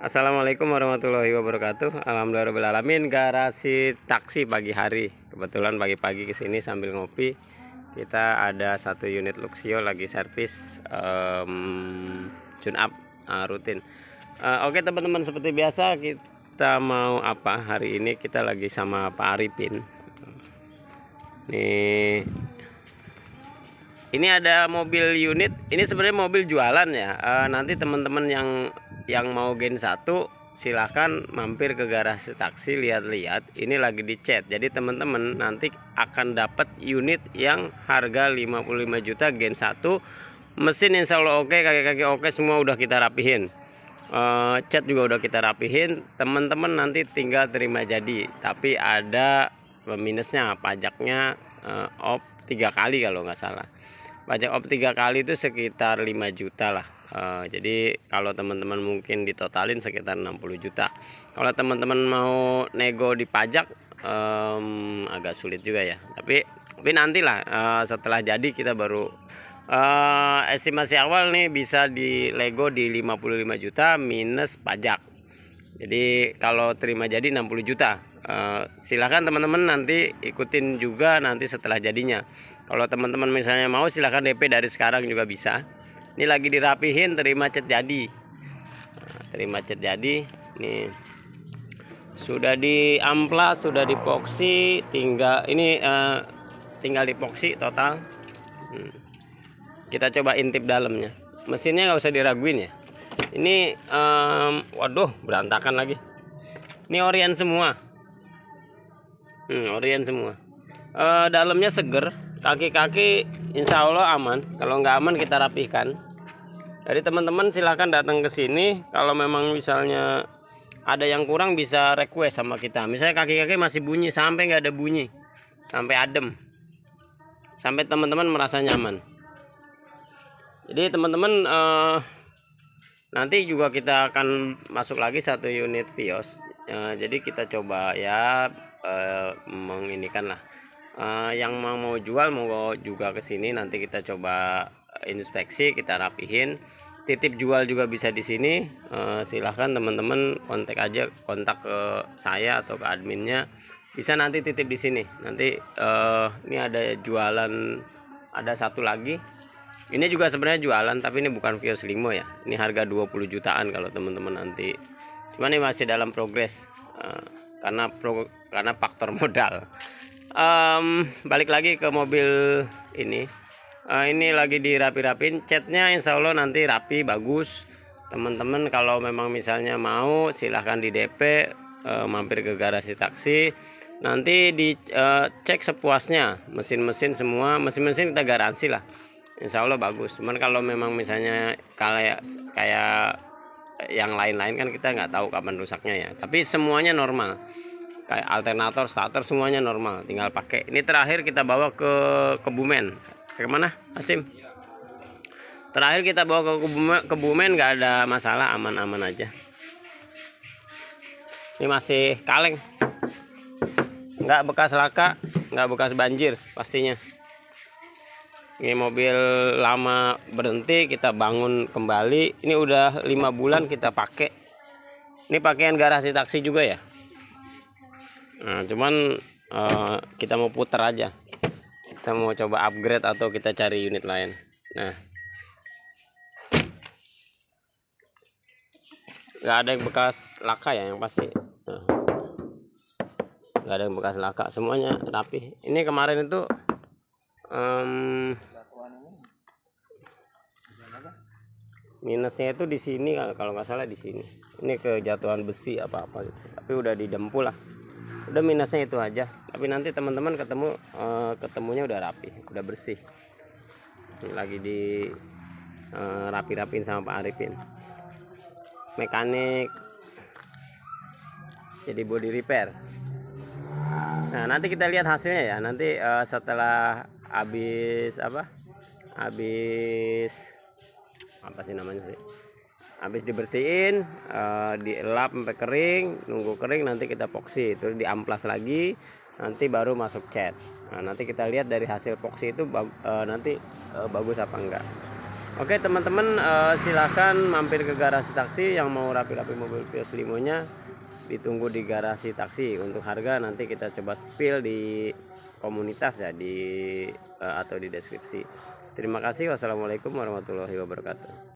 Assalamualaikum warahmatullahi wabarakatuh. Alhamdulillahirobbilalamin. Garasi taksi pagi hari. Kebetulan pagi-pagi kesini sambil ngopi. Kita ada satu unit Luxio lagi servis um, tune up uh, rutin. Uh, Oke okay, teman-teman seperti biasa kita mau apa hari ini kita lagi sama Pak Arifin. Nih ini ada mobil unit. Ini sebenarnya mobil jualan ya. Uh, nanti teman-teman yang Hmm. yang mau Gen 1 silahkan mampir ke garasi taksi lihat-lihat ini lagi di chat jadi teman-teman nanti akan dapat unit yang harga 55 juta Gen 1 mesin insya Allah oke kaki-kaki oke semua udah kita rapihin Uh, eh, cat juga udah kita rapihin teman-teman nanti tinggal terima jadi tapi ada minusnya pajaknya uh, off tiga kali kalau nggak salah pajak op tiga kali itu sekitar 5 juta lah Eh, jadi kalau teman-teman mungkin ditotalin sekitar 60 juta. Kalau teman-teman mau nego di pajak um, agak sulit juga ya. Tapi tapi nantilah uh, setelah jadi kita baru uh, estimasi awal nih bisa di Lego di 55 juta minus pajak. Jadi kalau terima jadi 60 juta. Uh, silahkan teman-teman nanti ikutin juga nanti setelah jadinya. Kalau teman-teman misalnya mau silahkan DP dari sekarang juga bisa ini lagi dirapihin terima cat jadi nah, terima cat jadi Ini sudah di amplas sudah dipoksi tinggal ini eh, tinggal dipoksi total hmm. kita coba intip dalamnya mesinnya nggak usah diraguin ya ini um, waduh berantakan lagi ini orient semua hmm, orient semua uh, dalamnya seger kaki-kaki insya Allah aman kalau nggak aman kita rapihkan jadi teman-teman silahkan datang ke sini kalau memang misalnya ada yang kurang bisa request sama kita misalnya kaki-kaki masih bunyi sampai nggak ada bunyi sampai adem sampai teman-teman merasa nyaman jadi teman-teman eh, nanti juga kita akan masuk lagi satu unit Vios eh, jadi kita coba ya eh, menginikan lah uh, yang mau mau jual mau juga ke sini nanti kita coba eh, inspeksi kita rapihin titip jual juga bisa di sini uh, silahkan teman-teman kontak aja kontak ke saya atau ke adminnya bisa nanti titip di sini nanti uh, ini ada jualan ada satu lagi ini juga sebenarnya jualan tapi ini bukan Vios Limo ya ini harga 20 jutaan kalau teman-teman nanti cuman ini masih dalam progres uh, karena pro, karena faktor modal um, balik lagi ke mobil ini uh, ini lagi dirapi-rapin catnya insya Allah nanti rapi bagus teman-teman kalau memang misalnya mau silahkan di DP uh, eh, mampir ke garasi taksi nanti dicek eh, uh, sepuasnya mesin-mesin semua mesin-mesin kita garansi lah Insya Allah bagus cuman kalau memang misalnya kayak kayak yang lain-lain kan kita nggak tahu kapan rusaknya ya tapi semuanya normal kayak alternator starter semuanya normal tinggal pakai ini terakhir kita bawa ke Kebumen kemana Asim terakhir kita bawa ke Kebumen Kebumen nggak ada masalah aman-aman aja ini masih kaleng nggak bekas laka nggak bekas banjir pastinya ini mobil lama berhenti kita bangun kembali ini udah lima bulan kita pakai ini pakaian garasi taksi juga ya nah, cuman uh, kita mau putar aja kita mau coba upgrade atau kita cari unit lain nah nggak ada yang bekas laka ya yang pasti nah. nggak ada yang bekas laka semuanya rapi ini kemarin itu um, minusnya itu di sini kalau nggak salah di sini ini kejatuhan besi apa apa gitu tapi udah didempul lah udah minusnya itu aja tapi nanti teman-teman ketemu uh, ketemunya udah rapi udah bersih lagi di uh, eh, rapi-rapin sama Pak Arifin mekanik jadi body repair nah nanti kita lihat hasilnya ya nanti uh, setelah habis apa habis apa sih namanya sih habis dibersihin uh, dielap sampai kering nunggu kering nanti kita poksi terus diamplas lagi nanti baru masuk cat nah, nanti kita lihat dari hasil poksi itu uh, nanti uh, bagus apa enggak Oke teman-teman uh, silahkan mampir ke garasi taksi yang mau rapi-rapi mobil Vios Limonya ditunggu di garasi taksi untuk harga nanti kita coba spill di komunitas ya di atau di deskripsi. Terima kasih wassalamualaikum warahmatullahi wabarakatuh.